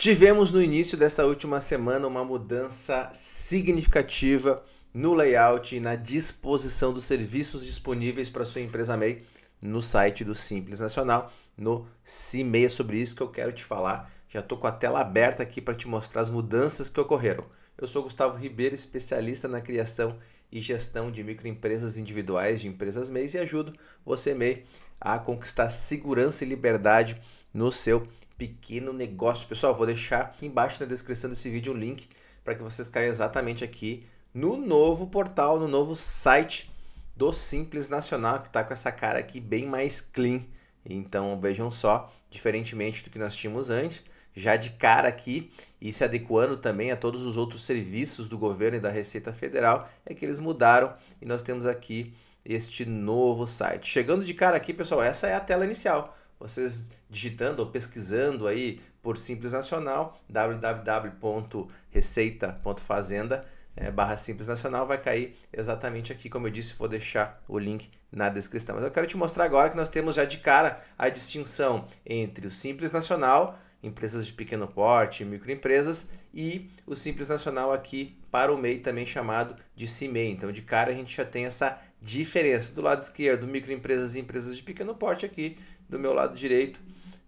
Tivemos no início dessa última semana uma mudança significativa no layout e na disposição dos serviços disponíveis para sua empresa MEI no site do Simples Nacional, no CIMEI. É sobre isso que eu quero te falar. Já estou com a tela aberta aqui para te mostrar as mudanças que ocorreram. Eu sou Gustavo Ribeiro, especialista na criação e gestão de microempresas individuais de empresas MEIs e ajudo você MEI a conquistar segurança e liberdade no seu pequeno negócio. Pessoal, vou deixar aqui embaixo na descrição desse vídeo um link para que vocês caiam exatamente aqui no novo portal, no novo site do Simples Nacional, que está com essa cara aqui bem mais clean. Então vejam só, diferentemente do que nós tínhamos antes, já de cara aqui e se adequando também a todos os outros serviços do governo e da Receita Federal, é que eles mudaram e nós temos aqui este novo site. Chegando de cara aqui, pessoal, essa é a tela inicial vocês digitando ou pesquisando aí por Simples Nacional, www.receita.fazenda, é, né, barra Simples Nacional, vai cair exatamente aqui, como eu disse, vou deixar o link na descrição. Mas eu quero te mostrar agora que nós temos já de cara a distinção entre o Simples Nacional, empresas de pequeno porte, microempresas, e o Simples Nacional aqui para o MEI, também chamado de CIMEI. Então, de cara, a gente já tem essa diferença. Do lado esquerdo, microempresas e empresas de pequeno porte aqui, do meu lado direito,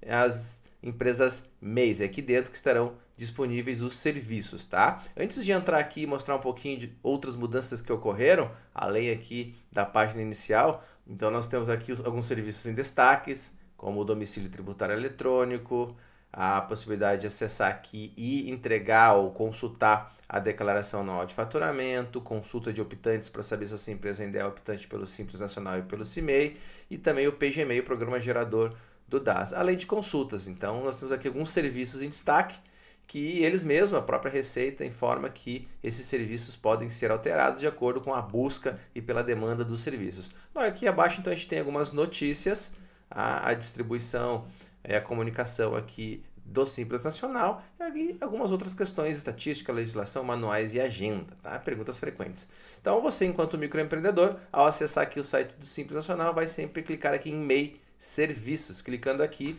as empresas MEIs. É aqui dentro que estarão disponíveis os serviços, tá? Antes de entrar aqui e mostrar um pouquinho de outras mudanças que ocorreram, além aqui da página inicial, então nós temos aqui alguns serviços em destaques, como o domicílio tributário eletrônico, a possibilidade de acessar aqui e entregar ou consultar a declaração anual de faturamento, consulta de optantes para saber se a sua empresa ainda é optante pelo Simples Nacional e pelo CIMEI, e também o PGMEI, o Programa Gerador do DAS, além de consultas. Então, nós temos aqui alguns serviços em destaque que eles mesmos, a própria Receita, informa que esses serviços podem ser alterados de acordo com a busca e pela demanda dos serviços. Aqui abaixo, então, a gente tem algumas notícias, a, a distribuição é, a comunicação aqui do Simples Nacional e algumas outras questões, estatística, legislação, manuais e agenda, tá? Perguntas frequentes. Então você, enquanto microempreendedor, ao acessar aqui o site do Simples Nacional, vai sempre clicar aqui em MEI Serviços. Clicando aqui,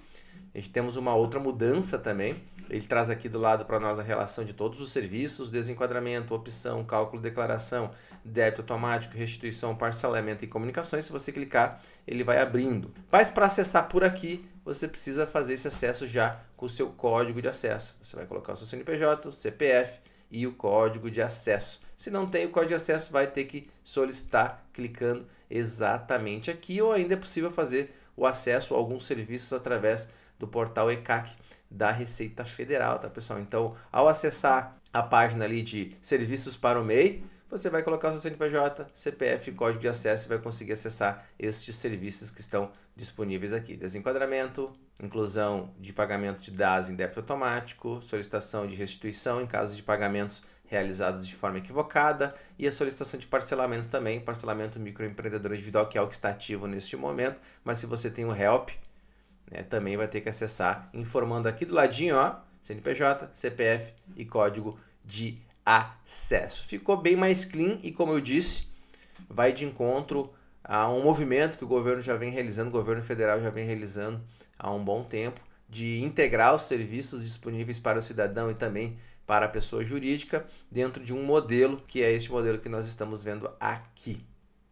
a gente temos uma outra mudança também. Ele traz aqui do lado para nós a relação de todos os serviços, desenquadramento, opção, cálculo, declaração, débito automático, restituição, parcelamento e comunicações. Se você clicar, ele vai abrindo. Mas para acessar por aqui, você precisa fazer esse acesso já com o seu código de acesso. Você vai colocar o seu CNPJ, o CPF e o código de acesso. Se não tem o código de acesso, vai ter que solicitar clicando exatamente aqui ou ainda é possível fazer o acesso a alguns serviços através do portal ECAC da Receita Federal, tá pessoal? Então, ao acessar a página ali de serviços para o MEI, você vai colocar o seu CNPJ, CPF, código de acesso e vai conseguir acessar estes serviços que estão disponíveis aqui. Desenquadramento, inclusão de pagamento de DAS em débito automático, solicitação de restituição em caso de pagamentos realizados de forma equivocada e a solicitação de parcelamento também, parcelamento microempreendedor individual, que é o que está ativo neste momento, mas se você tem o help, né, também vai ter que acessar informando aqui do ladinho, ó, CNPJ, CPF e código de acesso. Ficou bem mais clean e, como eu disse, vai de encontro a um movimento que o governo já vem realizando, o governo federal já vem realizando há um bom tempo, de integrar os serviços disponíveis para o cidadão e também para a pessoa jurídica dentro de um modelo que é este modelo que nós estamos vendo aqui.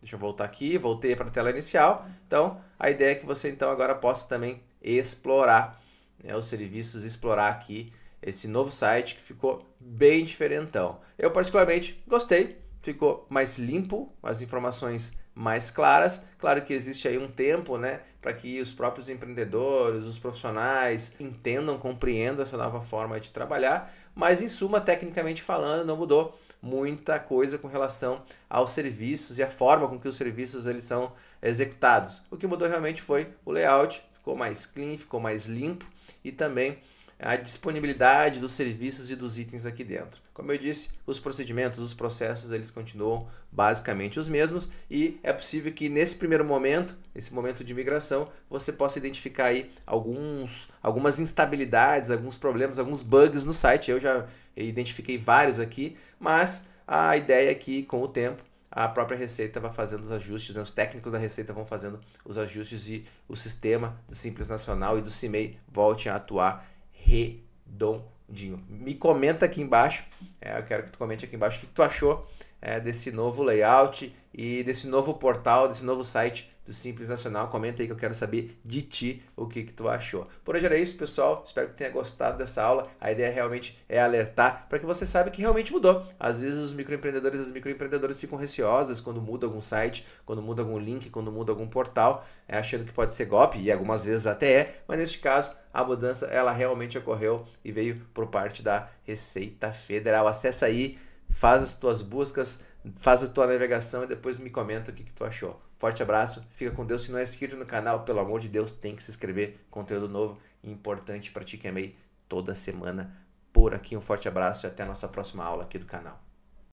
Deixa eu voltar aqui, voltei para a tela inicial. Então, a ideia é que você então agora possa também explorar né, os serviços, explorar aqui esse novo site que ficou bem diferentão. Eu particularmente gostei, ficou mais limpo, as informações mais claras. Claro que existe aí um tempo, né, para que os próprios empreendedores, os profissionais entendam, compreendam essa nova forma de trabalhar, mas em suma, tecnicamente falando, não mudou muita coisa com relação aos serviços e a forma com que os serviços eles são executados. O que mudou realmente foi o layout, ficou mais clean, ficou mais limpo e também a disponibilidade dos serviços e dos itens aqui dentro. Como eu disse, os procedimentos, os processos, eles continuam basicamente os mesmos e é possível que nesse primeiro momento, nesse momento de migração, você possa identificar aí alguns, algumas instabilidades, alguns problemas, alguns bugs no site. Eu já identifiquei vários aqui, mas a ideia é que com o tempo a própria Receita vai fazendo os ajustes, né? os técnicos da Receita vão fazendo os ajustes e o sistema do Simples Nacional e do CIMEI volte a atuar redondinho. Me comenta aqui embaixo, é, eu quero que tu comente aqui embaixo o que tu achou é, desse novo layout e desse novo portal, desse novo site do Simples Nacional. Comenta aí que eu quero saber de ti o que, que tu achou. Por hoje era isso, pessoal. Espero que tenha gostado dessa aula. A ideia realmente é alertar para que você saiba que realmente mudou. Às vezes os microempreendedores e as microempreendedoras ficam receosas quando muda algum site, quando muda algum link, quando muda algum portal, é, achando que pode ser golpe, e algumas vezes até é, mas neste caso a mudança ela realmente ocorreu e veio por parte da Receita Federal. Acessa aí, faz as tuas buscas, faz a tua navegação e depois me comenta o que, que tu achou. Forte abraço, fica com Deus. Se não é inscrito no canal, pelo amor de Deus, tem que se inscrever. Conteúdo novo e importante para ti que amei toda semana por aqui. Um forte abraço e até a nossa próxima aula aqui do canal.